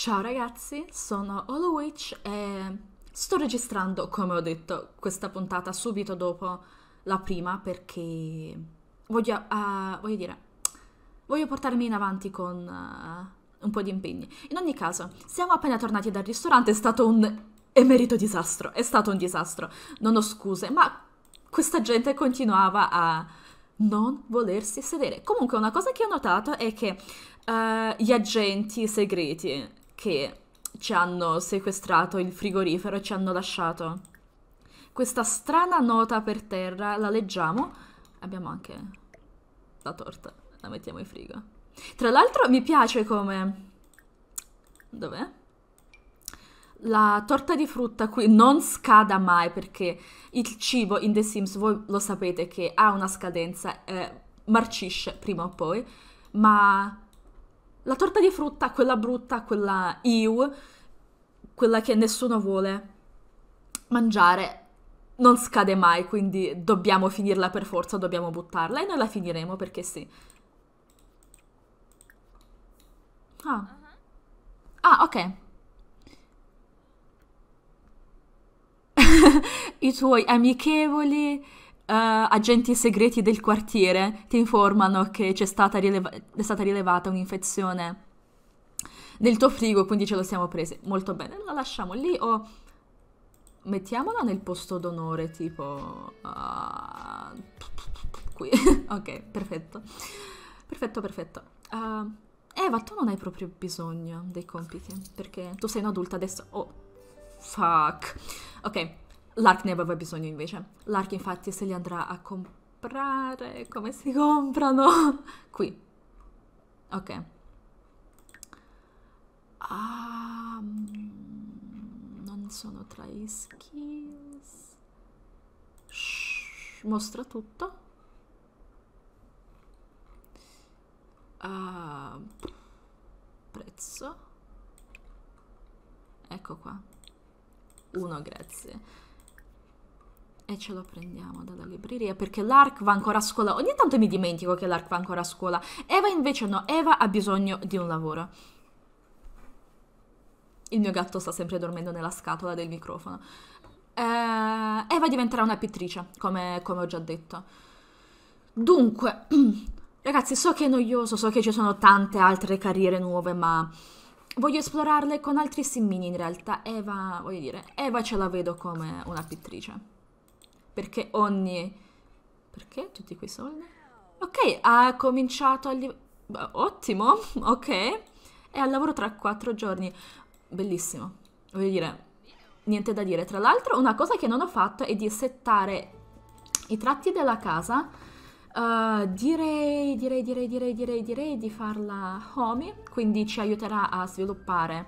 Ciao ragazzi, sono Holowitch e sto registrando, come ho detto, questa puntata subito dopo la prima perché voglio, uh, voglio dire, voglio portarmi in avanti con uh, un po' di impegni. In ogni caso, siamo appena tornati dal ristorante, è stato un emerito disastro, è stato un disastro, non ho scuse, ma questa gente continuava a non volersi sedere. Comunque una cosa che ho notato è che uh, gli agenti segreti che ci hanno sequestrato il frigorifero e ci hanno lasciato questa strana nota per terra, la leggiamo. Abbiamo anche la torta, la mettiamo in frigo. Tra l'altro mi piace come... Dov'è? La torta di frutta qui non scada mai perché il cibo in The Sims, voi lo sapete che ha una scadenza, eh, marcisce prima o poi, ma la torta di frutta, quella brutta, quella ew, quella che nessuno vuole mangiare, non scade mai, quindi dobbiamo finirla per forza, dobbiamo buttarla e noi la finiremo perché sì. Ah. Ah, ok. I tuoi amichevoli Uh, agenti segreti del quartiere ti informano che stata rileva- è stata rilevata un'infezione nel tuo frigo, quindi ce lo siamo prese. Molto bene, la lasciamo lì o mettiamola nel posto d'onore, tipo... Uh, qui. ok, perfetto. Perfetto, perfetto. Uh, Eva, tu non hai proprio bisogno dei compiti, perché tu sei un'adulta adesso. Oh, fuck. Ok, Lark ne aveva bisogno invece. Lark infatti se li andrà a comprare come si comprano qui. Ok. Ah, non sono tra i skills. Shh, mostra tutto. Uh, prezzo ecco qua uno grazie e ce lo prendiamo dalla libreria perché l'Ark va ancora a scuola. Ogni tanto mi dimentico che l'Ark va ancora a scuola. Eva invece no, Eva ha bisogno di un lavoro. Il mio gatto sta sempre dormendo nella scatola del microfono. Eh, Eva diventerà una pittrice, come, come ho già detto. Dunque, ragazzi, so che è noioso, so che ci sono tante altre carriere nuove, ma voglio esplorarle con altri simmini in realtà. Eva, voglio dire, Eva ce la vedo come una pittrice. Perché ogni... Perché tutti quei soldi? Ok, ha cominciato a... Ottimo, ok. È al lavoro tra quattro giorni. Bellissimo. Voglio dire, niente da dire. Tra l'altro, una cosa che non ho fatto è di settare i tratti della casa. Uh, direi, direi, direi, direi, direi, direi di farla home, quindi ci aiuterà a sviluppare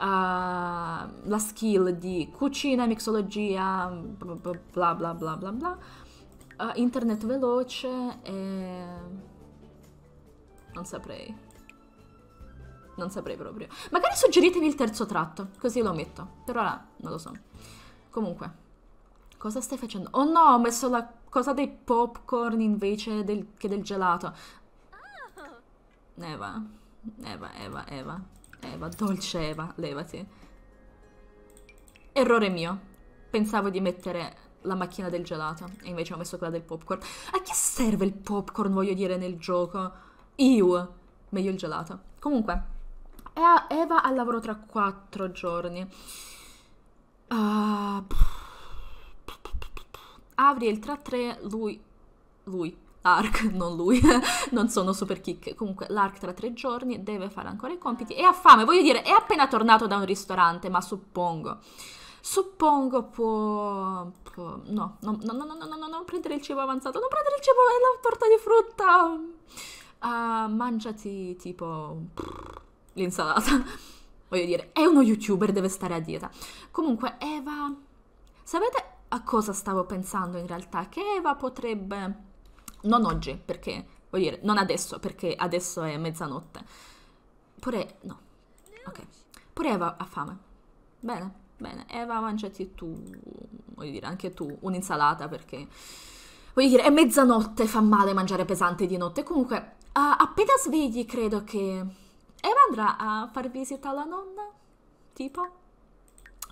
uh, la skill di cucina, mixologia, bla bla bla bla bla, uh, internet veloce e... non saprei. Non saprei proprio. Magari suggeritemi il terzo tratto, così lo metto. Per ora non lo so. Comunque, cosa stai facendo? Oh no, ho messo la cosa dei popcorn invece del, che del gelato. Ah. Eva, Eva, Eva, Eva. Eva, dolce Eva, levati. Errore mio. Pensavo di mettere la macchina del gelato e invece ho messo quella del popcorn. A che serve il popcorn, voglio dire, nel gioco? Ew! Meglio il gelato. Comunque, Eva ha lavoro tra quattro giorni. Uh, ah, Avril tra tre, lui... Lui, Lark, non lui, non sono super kick. Comunque, Lark tra tre giorni deve fare ancora i compiti e ha fame. Voglio dire, è appena tornato da un ristorante, ma suppongo. Suppongo può. può no, no, no, no, no, no, no, non prendere il cibo avanzato, non prendere il cibo la torta di frutta. Uh, mangiati tipo. l'insalata. Voglio dire, è uno youtuber, deve stare a dieta. Comunque, Eva. Sapete a cosa stavo pensando in realtà? Che Eva potrebbe non oggi, perché, voglio dire, non adesso, perché adesso è mezzanotte. Pure, no, ok. Pure Eva ha fame. Bene, bene. Eva, mangiati tu, voglio dire, anche tu, un'insalata, perché... Voglio dire, è mezzanotte, fa male mangiare pesante di notte. Comunque, uh, appena svegli, credo che... Eva andrà a far visita alla nonna? Tipo?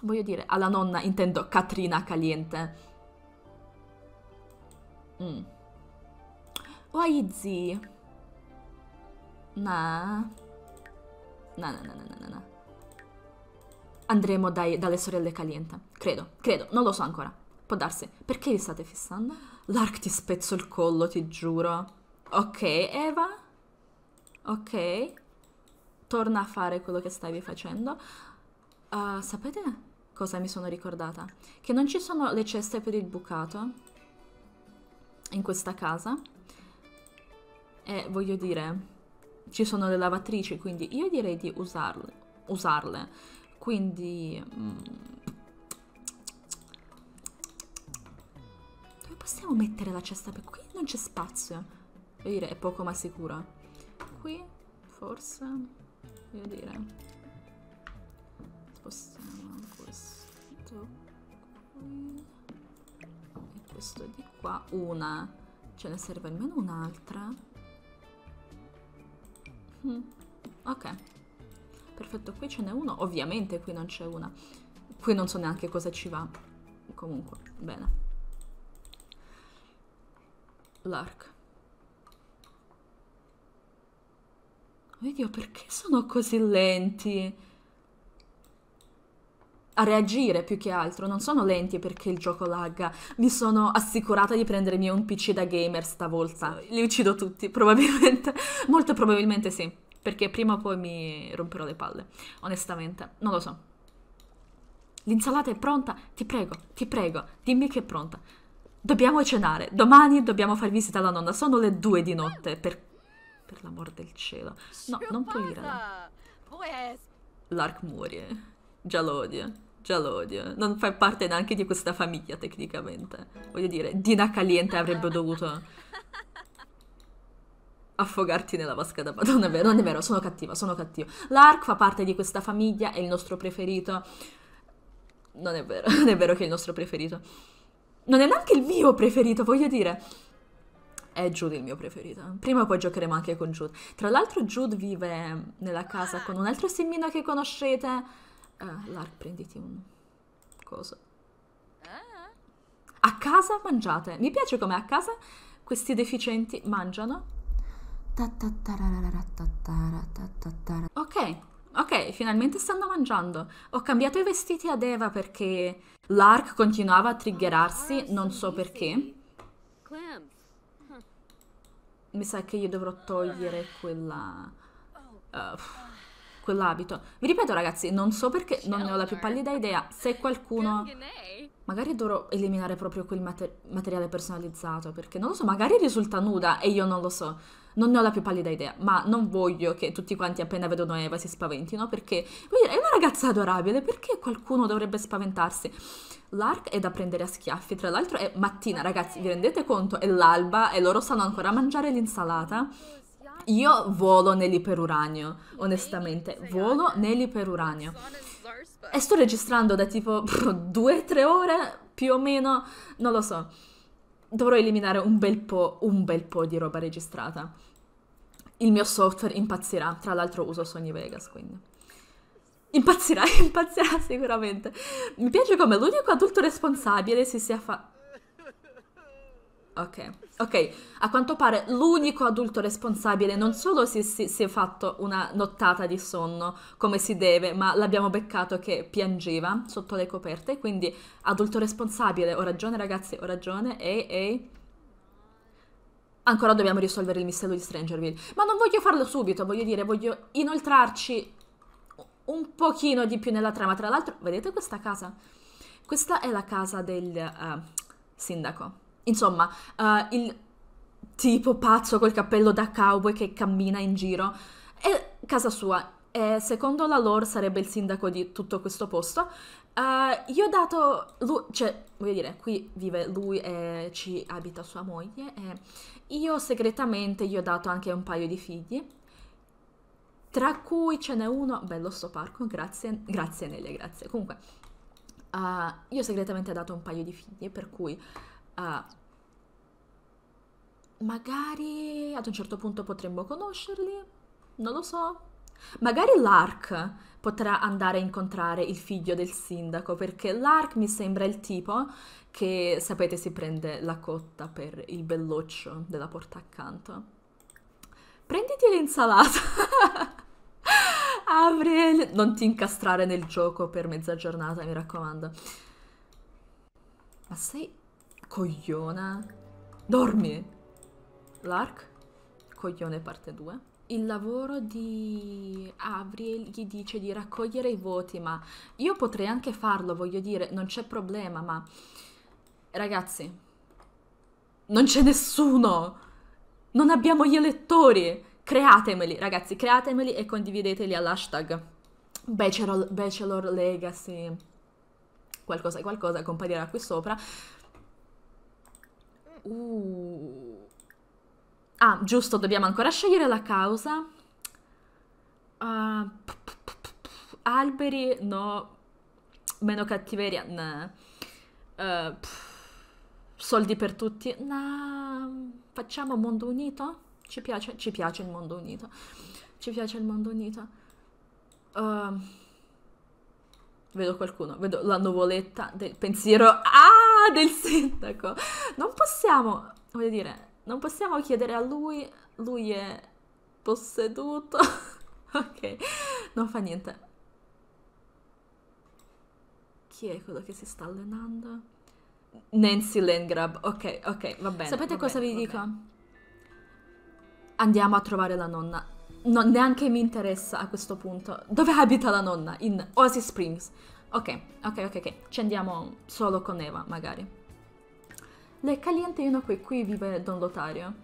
Voglio dire, alla nonna intendo Katrina Caliente. Mm o agli zii? Nah. No, no, no, no, no, no. Andremo dai, dalle sorelle caliente. Credo, credo, non lo so ancora. Può darsi. Perché vi state fissando? L'arc ti spezzo il collo, ti giuro. Ok, Eva. Ok. Torna a fare quello che stavi facendo. Uh, sapete cosa mi sono ricordata? Che non ci sono le ceste per il bucato in questa casa. E voglio dire, ci sono le lavatrici, quindi io direi di usarle. usarle. Quindi... Mm, dove possiamo mettere la cesta? Perché qui non c'è spazio. Voglio dire, è poco ma sicuro. Qui, forse... Voglio dire... Spostiamo questo qui... E questo di qua. Una. Ce ne serve almeno un'altra. Mm. Ok, perfetto, qui ce n'è uno. Ovviamente qui non c'è una. Qui non so neanche cosa ci va. Comunque, bene. L'arc. Video, perché sono così lenti? a reagire più che altro, non sono lenti perché il gioco lagga. Mi sono assicurata di prendermi un PC da gamer stavolta. Li uccido tutti, probabilmente. Molto probabilmente sì, perché prima o poi mi romperò le palle, onestamente. Non lo so. L'insalata è pronta? Ti prego, ti prego, dimmi che è pronta. Dobbiamo cenare. Domani dobbiamo far visita alla nonna. Sono le due di notte, per... Per l'amor del cielo. No, non pulirla. L'arc muore. Già lo odia. Già lo odio. Non fai parte neanche di questa famiglia, tecnicamente. Voglio dire, Dina Caliente avrebbe dovuto affogarti nella vasca da padrone. Non è vero, non è vero, sono cattiva, sono cattiva. L'Ark fa parte di questa famiglia, è il nostro preferito. Non è vero, non è vero che è il nostro preferito. Non è neanche il mio preferito, voglio dire. È Jude il mio preferito. Prima o poi giocheremo anche con Jude. Tra l'altro Jude vive nella casa con un altro semmino che conoscete Ah, Lark, prenditi un... cosa? Ah. A casa mangiate. Mi piace come a casa questi deficienti mangiano. Ok, ok, finalmente stanno mangiando. Ho cambiato i vestiti ad Eva perché Lark continuava a triggerarsi, non so perché. Mi sa che io dovrò togliere quella... Uh, quell'abito. Vi ripeto ragazzi, non so perché, non ne ho la più pallida idea, se qualcuno... Magari dovrò eliminare proprio quel mater materiale personalizzato, perché non lo so, magari risulta nuda e io non lo so. Non ne ho la più pallida idea, ma non voglio che tutti quanti appena vedono Eva si spaventino, perché è una ragazza adorabile, perché qualcuno dovrebbe spaventarsi? L'arc è da prendere a schiaffi, tra l'altro è mattina, ragazzi, vi rendete conto? È l'alba e loro stanno ancora a mangiare l'insalata io volo nell'iperuranio, onestamente, volo nell'iperuranio. E sto registrando da tipo 2-3 ore più o meno, non lo so. Dovrò eliminare un bel po', un bel po' di roba registrata. Il mio software impazzirà, tra l'altro uso Sony Vegas, quindi. Impazzirà, impazzirà sicuramente. Mi piace come l'unico adulto responsabile si sia fatto Ok, ok. A quanto pare l'unico adulto responsabile non solo si, si, si, è fatto una nottata di sonno come si deve, ma l'abbiamo beccato che piangeva sotto le coperte, quindi adulto responsabile, ho ragione ragazzi, ho ragione, ehi ehi. Ancora dobbiamo risolvere il mistero di Strangerville, ma non voglio farlo subito, voglio dire, voglio inoltrarci un pochino di più nella trama. Tra l'altro, vedete questa casa? Questa è la casa del uh, sindaco Insomma, uh, il tipo pazzo col cappello da cowboy che cammina in giro è casa sua. E secondo la lore sarebbe il sindaco di tutto questo posto. Uh, io ho dato... Lui, cioè, voglio dire, qui vive lui e ci abita sua moglie. E io segretamente gli ho dato anche un paio di figli tra cui ce n'è uno, bello sto parco, grazie, grazie Nelia, grazie. Comunque, uh, io segretamente ho dato un paio di figli, per cui Uh, magari ad un certo punto potremmo conoscerli, non lo so. Magari Lark potrà andare a incontrare il figlio del sindaco, perché Lark mi sembra il tipo che, sapete, si prende la cotta per il belloccio della porta accanto. Prenditi l'insalata. Avril, non ti incastrare nel gioco per mezza giornata, mi raccomando. Ma sei Cogliona. Dormi! Lark, coglione parte 2. Il lavoro di Avriel gli dice di raccogliere i voti, ma io potrei anche farlo, voglio dire, non c'è problema, ma... Ragazzi, non c'è nessuno! Non abbiamo gli elettori! Createmeli, ragazzi, createmeli e condivideteli all'hashtag Bachelor, Bachelor Legacy. Qualcosa, qualcosa comparirà qui sopra Uh. Ah, giusto, dobbiamo ancora scegliere la causa. Uh, p -p -p alberi, no. Meno cattiveria, no. Nah. Uh, soldi per tutti, no. Nah. Facciamo mondo unito? Ci piace, ci piace il mondo unito. Ci piace il mondo unito. Uh, vedo qualcuno, vedo la nuvoletta del pensiero. Ah! del sindaco. Non possiamo, voglio dire, non possiamo chiedere a lui, lui è posseduto. ok, non fa niente. Chi è quello che si sta allenando? Nancy Landgrab, ok, ok, va bene. Sapete va cosa bene, vi dico? Bene. Andiamo a trovare la nonna. Non neanche mi interessa a questo punto. Dove abita la nonna? In Oasis Springs. Ok, ok, ok, ok. Ci andiamo solo con Eva, magari. Le caliente uno qui, qui vive Don Lotario.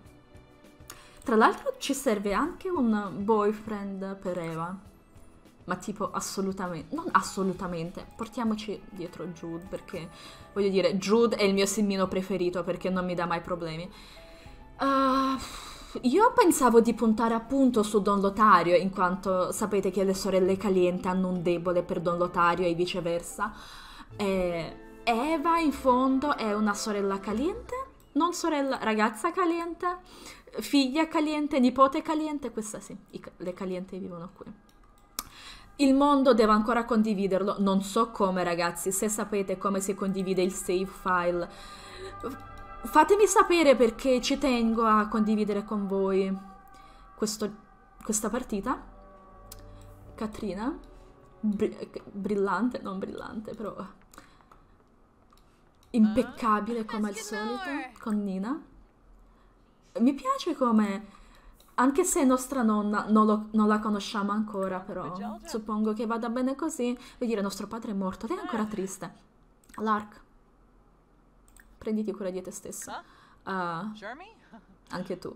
Tra l'altro ci serve anche un boyfriend per Eva. Ma tipo assolutamente, non assolutamente, portiamoci dietro Jude perché voglio dire, Jude è il mio simmino preferito perché non mi dà mai problemi. Ah... Uh... Io pensavo di puntare appunto su Don Lotario, in quanto sapete che le sorelle Caliente hanno un debole per Don Lotario e viceversa. Eh, Eva in fondo è una sorella caliente? Non sorella, ragazza caliente? Figlia caliente? Nipote caliente? Questa sì, i, le caliente vivono qui. Il mondo deve ancora condividerlo, non so come ragazzi, se sapete come si condivide il save file fatemi sapere perché ci tengo a condividere con voi questo, questa partita. Katrina, bri brillante, non brillante, però impeccabile eh? come al solito, con Nina. Mi piace come, anche se nostra nonna non, lo, non la conosciamo ancora, però suppongo che vada bene così. Voglio dire, nostro padre è morto lei è ancora eh. triste. Lark, prenditi cura di te stessa. Uh, anche tu,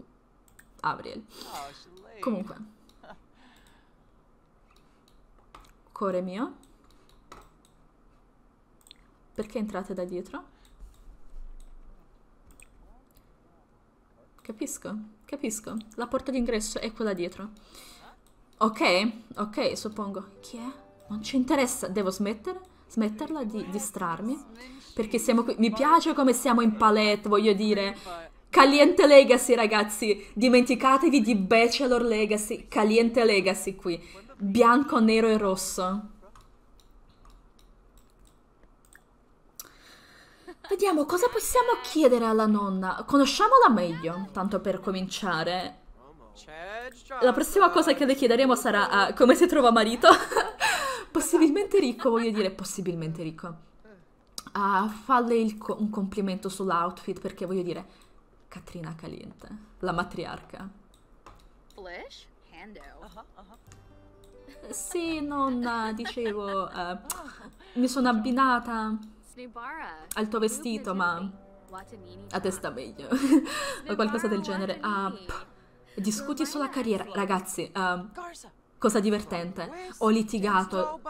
Avril. Oh, Comunque. Cuore mio. Perché entrate da dietro? Capisco, capisco. La porta d'ingresso è quella dietro. Ok, ok, suppongo. Chi è? Non ci interessa. Devo smettere? smetterla di distrarmi. Perché siamo qui. Mi piace come siamo in palette, voglio dire. Caliente Legacy, ragazzi. Dimenticatevi di Bachelor Legacy. Caliente Legacy qui. Bianco, nero e rosso. Vediamo cosa possiamo chiedere alla nonna. Conosciamola meglio, tanto per cominciare. La prossima cosa che le chiederemo sarà uh, come si trova marito. possibilmente ricco, voglio dire, possibilmente ricco. Uh, falle co un complimento sull'outfit perché voglio dire, Katrina Caliente, la matriarca. Flesh? Hando. Uh -huh, uh -huh. Sì, non dicevo, eh, mi sono abbinata al tuo vestito, ma a te sta meglio o qualcosa del genere. Uh, discuti sulla carriera, ragazzi. Uh, Cosa divertente, ho litigato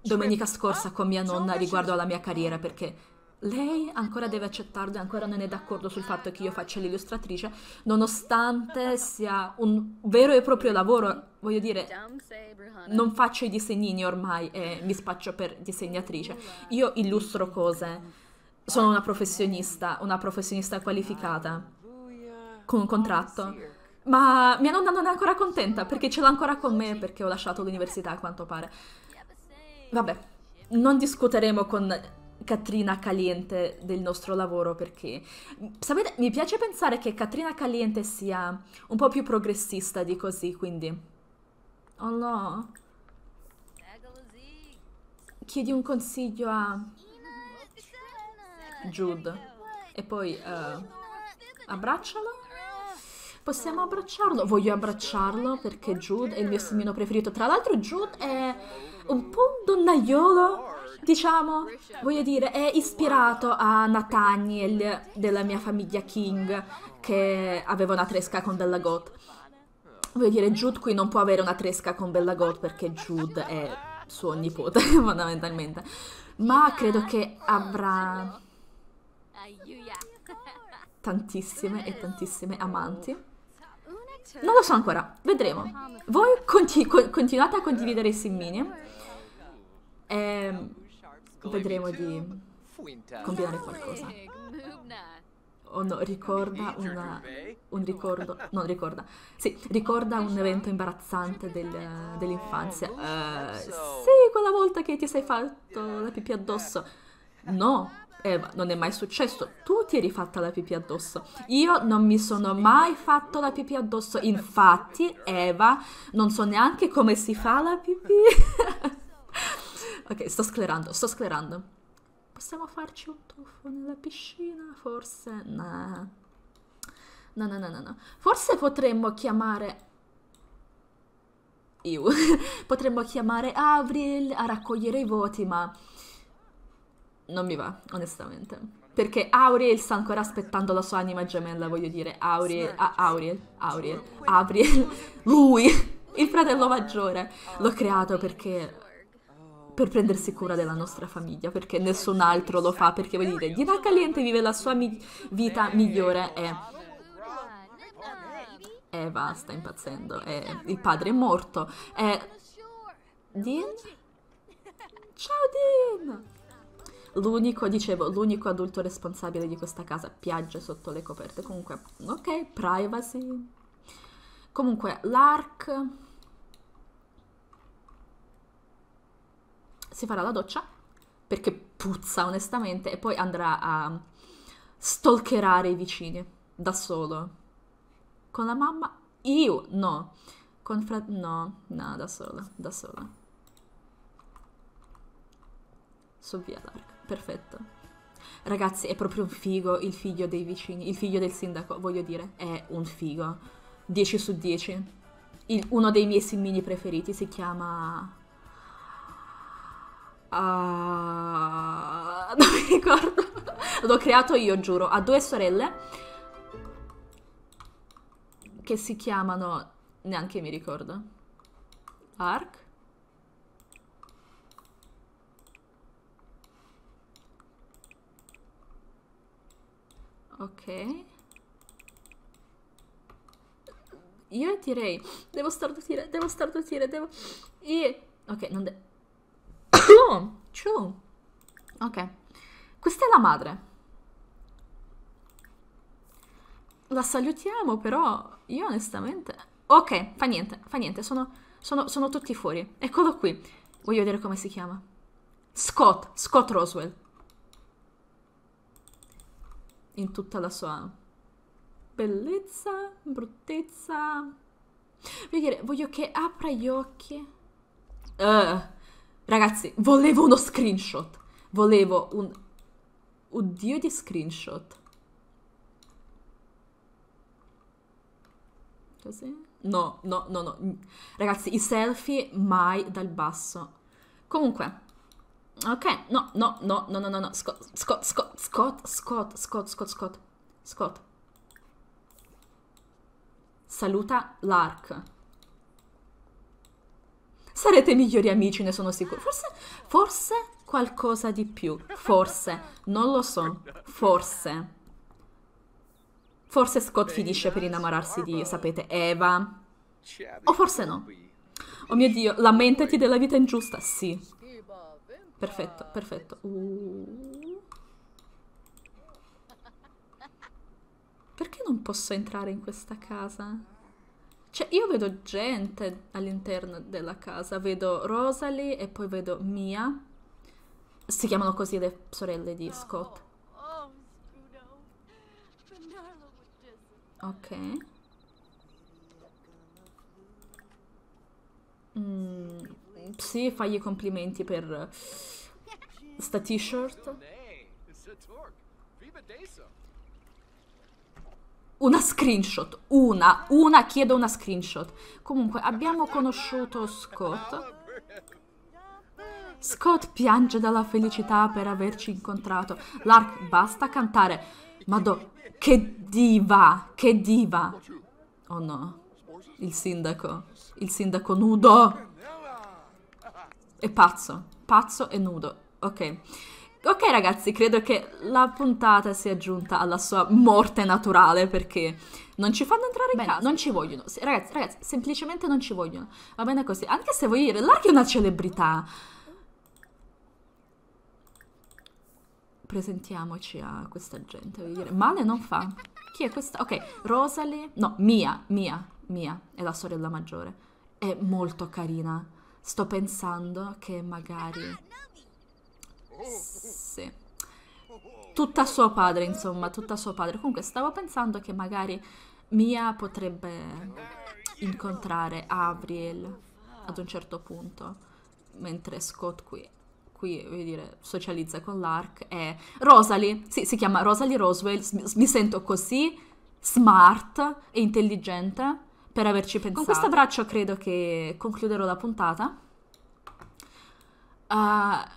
domenica scorsa con mia nonna riguardo alla mia carriera perché lei ancora deve accettarlo e ancora non è d'accordo sul fatto che io faccia l'illustratrice, nonostante sia un vero e proprio lavoro. Voglio dire, non faccio i disegnini ormai e mi spaccio per disegnatrice. Io illustro cose. Sono una professionista, una professionista qualificata, con un contratto ma mia nonna non è ancora contenta perché ce l'ha ancora con me perché ho lasciato l'università a quanto pare. Vabbè, non discuteremo con Katrina Caliente del nostro lavoro perché sapete, mi piace pensare che Katrina Caliente sia un po' più progressista di così, quindi Oh no. Chiedi un consiglio a Jude e poi uh, abbraccialo Possiamo abbracciarlo? Voglio abbracciarlo perché Jude è il mio semino preferito. Tra l'altro Jude è un po' un donnaiolo, diciamo. Voglio dire, è ispirato a Nathaniel della mia famiglia King che aveva una tresca con Bella Goth. Voglio dire, Jude qui non può avere una tresca con Bella Goth perché Jude è suo nipote fondamentalmente. Ma credo che avrà tantissime e tantissime amanti. Cioè, non lo so ancora, vedremo. Voi conti continuate a condividere i simmini. E ehm, vedremo di combinare qualcosa. Oh no, ricorda una, un ricordo, no, ricorda, sì, ricorda un evento imbarazzante del, dell'infanzia. Uh, sì, quella volta che ti sei fatto la pipì addosso. No, Eva, eh, non è mai successo, tu ti eri fatta la pipì addosso. Io non mi sono mai fatto la pipì addosso. Infatti, Eva, non so neanche come si fa la pipì. ok, sto sclerando, sto sclerando. Possiamo farci un tuffo nella piscina? Forse... Nah. No, no, no, no, no. Forse potremmo chiamare Io. Potremmo chiamare Avril a raccogliere i voti, ma non mi va, onestamente. Perché Auriel sta ancora aspettando la sua anima gemella, voglio dire. Auriel, ah, Auriel, Auriel, Auriel, lui, il fratello maggiore. L'ho creato perché... Per prendersi cura della nostra famiglia, perché nessun altro lo fa, perché voglio dire, Dina Caliente vive la sua mi- vita migliore e... Eva eh, sta impazzendo, e eh, il padre è morto, e... Eh, Dean? Ciao Dean! L'unico, dicevo, l'unico adulto responsabile di questa casa piaggia sotto le coperte. Comunque, ok, privacy. Comunque, l'ARC si farà la doccia perché puzza onestamente e poi andrà a stalkerare i vicini da solo. Con la mamma? Io? No. Con frat... No, no, da sola, da sola. So via l'arco perfetto. Ragazzi, è proprio un figo il figlio dei vicini, il figlio del sindaco, voglio dire, è un figo. 10 su 10. Il, uno dei miei simmini preferiti si chiama... Uh... non mi ricordo. L'ho creato io, giuro. Ha due sorelle che si chiamano... neanche mi ricordo. Ark? Ok. Io direi, devo starnutire, devo starnutire, devo... E... Ok, non devo. ciao. Ok. Questa è la madre. La salutiamo, però io onestamente... Ok, fa niente, fa niente, sono, sono, sono tutti fuori. Eccolo qui. Voglio vedere come si chiama. Scott, Scott Roswell in tutta la sua bellezza, bruttezza. Voglio dire, voglio che apra gli occhi. Uh, ragazzi, volevo uno screenshot. Volevo un... Oddio di screenshot. Così? No, no, no, no. Ragazzi, i selfie mai dal basso. Comunque, Ok, no, no, no, no, no, no, no. Scott, Scott, Scott, Scott, Scott, Scott, Scott, Scott, Saluta Lark. Sarete migliori amici, ne sono sicuro. Forse, forse qualcosa di più. Forse, non lo so. Forse. Forse Scott finisce per innamorarsi di, sapete, Eva. O forse no. Oh mio Dio, lamentati della vita ingiusta, sì. Perfetto, ah, perfetto. Uh. Perché non posso entrare in questa casa? Cioè, io vedo gente all'interno della casa. Vedo Rosalie e poi vedo Mia. Si chiamano così le sorelle di Scott. Oh, ok. Mm, sì, fagli i complimenti per sta t-shirt. Una screenshot, una, una, chiedo una screenshot. Comunque, abbiamo conosciuto Scott. Scott piange dalla felicità per averci incontrato. Lark, basta cantare. Madò, che diva, che diva. Oh no, il sindaco, il sindaco nudo. È pazzo, pazzo e nudo. Ok. Ok ragazzi, credo che la puntata sia giunta alla sua morte naturale perché non ci fanno entrare in casa, non ci vogliono. Ragazzi, ragazzi, semplicemente non ci vogliono. Va bene così. Anche se vuoi ribellarti una celebrità. Presentiamoci a questa gente, voglio dire. Male non fa. Chi è questa? Ok, Rosalie. No, Mia, Mia, Mia. È la sorella maggiore. È molto carina Sto pensando che magari... Sì. Tutta suo padre, insomma, tutta suo padre. Comunque stavo pensando che magari Mia potrebbe incontrare Avriel ad un certo punto, mentre Scott qui qui, voglio dire, socializza con l'Ark è Rosalie, sì, si chiama Rosalie Roswell, mi sento così smart e intelligente per averci pensato. Con questo abbraccio credo che concluderò la puntata. Uh,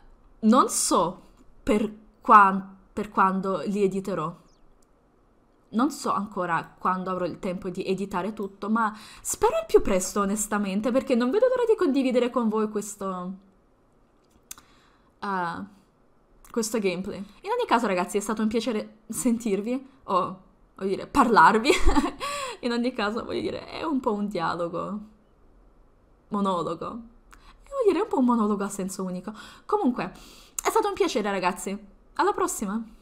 non so per, qua- per quando li editerò. Non so ancora quando avrò il tempo di editare tutto, ma spero il più presto, onestamente, perché non vedo l'ora di condividere con voi questo. Uh, questo gameplay. In ogni caso, ragazzi, è stato un piacere sentirvi o, o dire, parlarvi In ogni caso, voglio dire, è un po' un dialogo. Monologo. E eh, voglio dire, è un po' un monologo a senso unico. Comunque, è stato un piacere, ragazzi. Alla prossima!